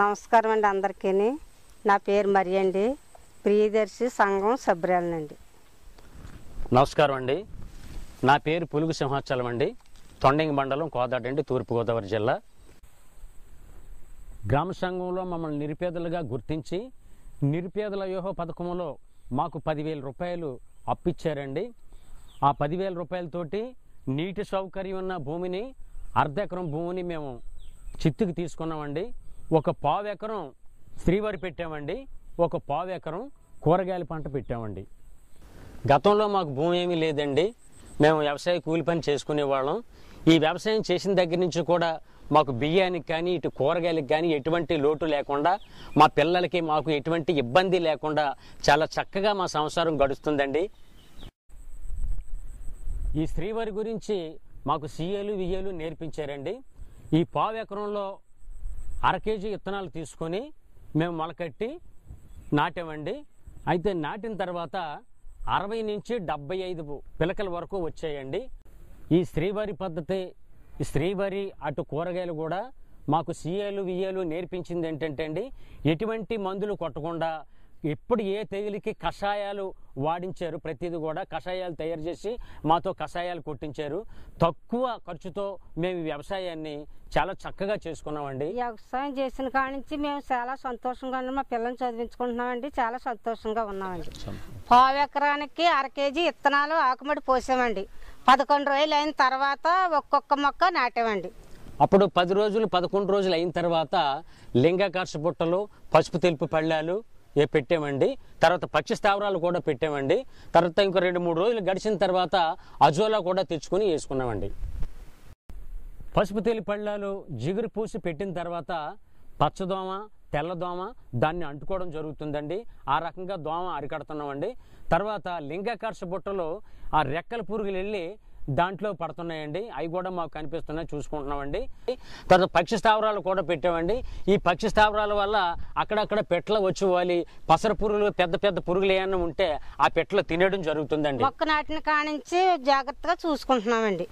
నమస్కారం అండి అందరికీ నా పేరు మరి అండి ప్రియదర్శి సంఘం సభ్యురాలనండి నమస్కారం అండి నా పేరు పులుగు సింహాచలం అండి తొండంగి మండలం కోదాడండి తూర్పుగోదావరి జిల్లా గ్రామ సంఘంలో మమ్మల్ని నిరుపేదలుగా గుర్తించి నిరుపేదల వ్యూహ పథకంలో మాకు పదివేల రూపాయలు అప్పిచ్చారండి ఆ పదివేల రూపాయలతోటి నీటి సౌకర్యం ఉన్న భూమిని అర్ధ ఎకరం భూమిని మేము చిత్తుకు తీసుకున్నామండి ఒక పావు ఎకరం శ్రీవారి పెట్టామండి ఒక పావు ఎకరం కూరగాయల పంట పెట్టామండి గతంలో మాకు భూమి ఏమీ లేదండి మేము వ్యవసాయ కూలి పని చేసుకునేవాళ్ళం ఈ వ్యవసాయం చేసిన దగ్గర నుంచి కూడా మాకు బియ్యానికి కానీ ఇటు కూరగాయలకు కానీ ఎటువంటి లోటు లేకుండా మా పిల్లలకి మాకు ఎటువంటి ఇబ్బంది లేకుండా చాలా చక్కగా మా సంసారం గడుస్తుందండి ఈ శ్రీవారి గురించి మాకు సీఏలు విఏలు నేర్పించారండి ఈ పావు ఎకరంలో అర కేజీ విత్తనాలు తీసుకొని మేము మొలకట్టి నాటామండి అయితే నాటిన తర్వాత అరవై నుంచి డెబ్బై ఐదు పిలకల వరకు వచ్చాయండి ఈ స్త్రీవారి పద్ధతి స్త్రీవారి అటు కూరగాయలు కూడా మాకు సీఏలు విఏలు నేర్పించింది ఏంటంటే అండి ఎటువంటి మందులు కొట్టకుండా ఎప్పుడు ఏ తెగిలికి కషాయాలు వాడించారు ప్రతిదీ కూడా కషాయాలు తయారు చేసి మాతో కషాయాలు కొట్టించారు తక్కువ ఖర్చుతో మేము వ్యవసాయాన్ని చాలా చక్కగా చేసుకున్నామండి వ్యవసాయం చేసిన కాడి నుంచి మేము చాలా సంతోషంగా ఉన్నాం మా పిల్లల్ని చదివించుకుంటున్నామండి చాలా సంతోషంగా ఉన్నామండి పావు ఎకరానికి అర కేజీ ఇత్తనాలు ఆకుమడి పోసామండి పదకొండు రోజులు అయిన తర్వాత ఒక్కొక్క మొక్క నాటామండి అప్పుడు పది రోజులు పదకొండు రోజులు అయిన తర్వాత లింగాకర్ష బుట్టలు పసుపు తెలుపు పళ్ళాలు ఏ పెట్టామండి తర్వాత పక్షి స్థావరాలు కూడా పెట్టామండి తర్వాత ఇంకో రెండు మూడు రోజులు గడిచిన తర్వాత అజోలా కూడా తెచ్చుకొని వేసుకున్నామండి పసుపు తేలి పళ్ళాలు జిగురు పూసి పెట్టిన తర్వాత పచ్చదోమ తెల్లదోమ దాన్ని అంటుకోవడం జరుగుతుందండి ఆ రకంగా దోమ అరికడుతున్నామండి తర్వాత లింగాకర్ష బుట్టలు ఆ రెక్కల పురుగులు వెళ్ళి దాంట్లో పడుతున్నాయండి అవి కూడా మాకు కనిపిస్తున్నాయి చూసుకుంటున్నామండి తర్వాత పక్షి స్థావరాలు కూడా పెట్టామండి ఈ పక్షి స్థావరాల వల్ల అక్కడక్కడ పెట్టలు వచ్చి వాలి పసర పురుగులు పెద్ద పెద్ద పురుగులు ఏమైనా ఉంటే ఆ పెట్టలు తినడం జరుగుతుందండి మొక్క నాటిన కానించి జాగ్రత్తగా చూసుకుంటున్నామండి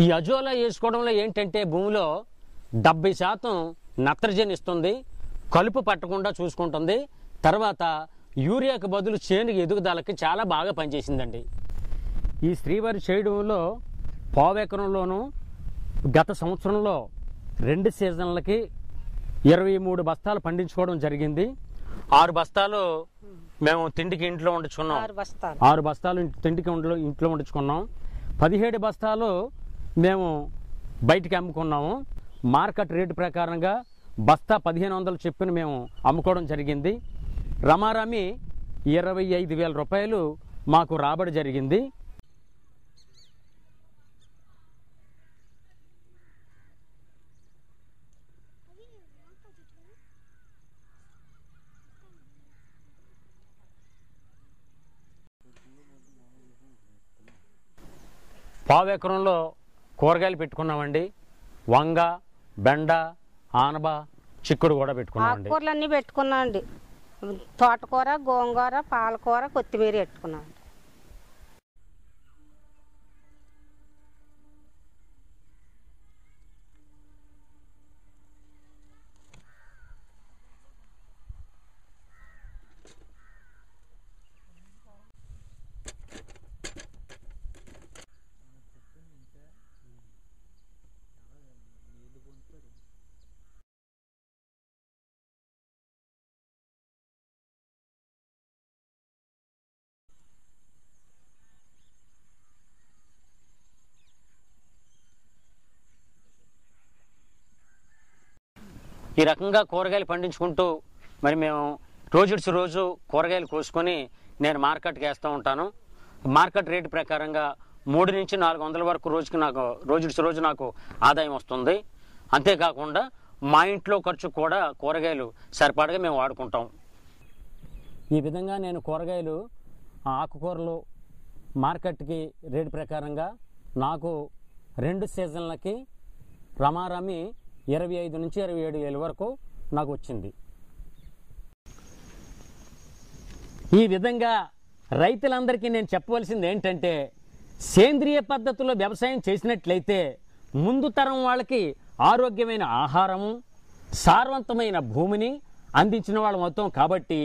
ఈ అజోలా వేసుకోవడంలో ఏంటంటే భూమిలో డెబ్బై శాతం నత్రజని ఇస్తుంది కలుపు పట్టకుండా చూసుకుంటుంది తర్వాత యూరియాకు బదులు చేనుకి ఎదుగుదలకి చాలా బాగా పనిచేసిందండి ఈ శ్రీవారి చేయడంలో పావెకరంలోనూ గత సంవత్సరంలో రెండు సీజన్లకి ఇరవై మూడు బస్తాలు పండించుకోవడం జరిగింది ఆరు బస్తాలు మేము తిండికి ఇంట్లో వండుచుకున్నాం ఆరు బస్తాలు తిండికి ఇంట్లో వండుచుకున్నాం పదిహేడు బస్తాలు మేము బయటికి అమ్ముకున్నాము మార్కెట్ రేటు ప్రకారంగా బస్తా పదిహేను వందలు చెప్పిన మేము అమ్ముకోవడం జరిగింది రమారామి ఇరవై ఐదు వేల రూపాయలు మాకు రాబడి జరిగింది పావు ఎకరంలో కూరగాయలు పెట్టుకున్నామండి వంగ బెండ ఆనబ చిక్కుడు కూడా పెట్టుకున్నాం అన్నీ పెట్టుకున్నాం అండి తోటకూర గోంగూర పాలకూర కొత్తిమీర పెట్టుకున్నాం ఈ రకంగా కూరగాయలు పండించుకుంటూ మరి మేము రోజుడిచి రోజు కూరగాయలు కోసుకొని నేను మార్కెట్కి వేస్తూ ఉంటాను మార్కెట్ రేటు ప్రకారంగా మూడు నుంచి నాలుగు వందల వరకు రోజుకి నాకు రోజుడిచి రోజు నాకు ఆదాయం వస్తుంది అంతేకాకుండా మా ఇంట్లో ఖర్చు కూడా కూరగాయలు సరిపడగా మేము వాడుకుంటాం ఈ విధంగా నేను కూరగాయలు ఆకుకూరలు మార్కెట్కి రేటు ప్రకారంగా నాకు రెండు సీజన్లకి రమారమి ఇరవై ఐదు నుంచి ఇరవై ఏడు వేల వరకు నాకు వచ్చింది ఈ విధంగా రైతులందరికీ నేను చెప్పవలసింది ఏంటంటే సేంద్రియ పద్ధతిలో వ్యవసాయం చేసినట్లయితే ముందు తరం వాళ్ళకి ఆరోగ్యమైన ఆహారము సారవంతమైన భూమిని అందించిన వాళ్ళం అవుతాం కాబట్టి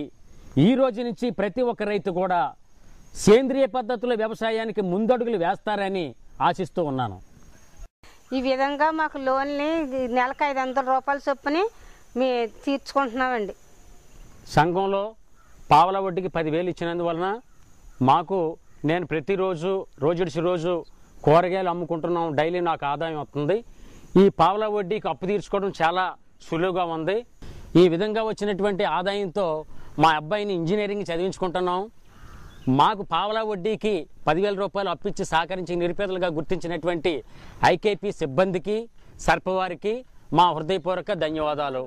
ఈ రోజు నుంచి ప్రతి ఒక్క రైతు కూడా సేంద్రియ పద్ధతిలో వ్యవసాయానికి ముందడుగులు వేస్తారని ఆశిస్తూ ఉన్నాను ఈ విధంగా మాకు లోన్ని నెలకు ఐదు వందల రూపాయల చొప్పుని మీ తీర్చుకుంటున్నామండి సంఘంలో పావల వడ్డీకి పదివేలు ఇచ్చినందువలన మాకు నేను ప్రతిరోజు రోజుడిసి రోజు కూరగాయలు అమ్ముకుంటున్నాం డైలీ నాకు ఆదాయం వస్తుంది ఈ పావల వడ్డీకి అప్పు తీర్చుకోవడం చాలా సులువుగా ఉంది ఈ విధంగా వచ్చినటువంటి ఆదాయంతో మా అబ్బాయిని ఇంజనీరింగ్ చదివించుకుంటున్నాం మాకు పావలా వడ్డీకి పదివేల రూపాయలు అప్పించి సహకరించి నిరుపేదలుగా గుర్తించినటువంటి ఐకేపీ సిబ్బందికి సర్పవారికి మా హృదయపూర్వక ధన్యవాదాలు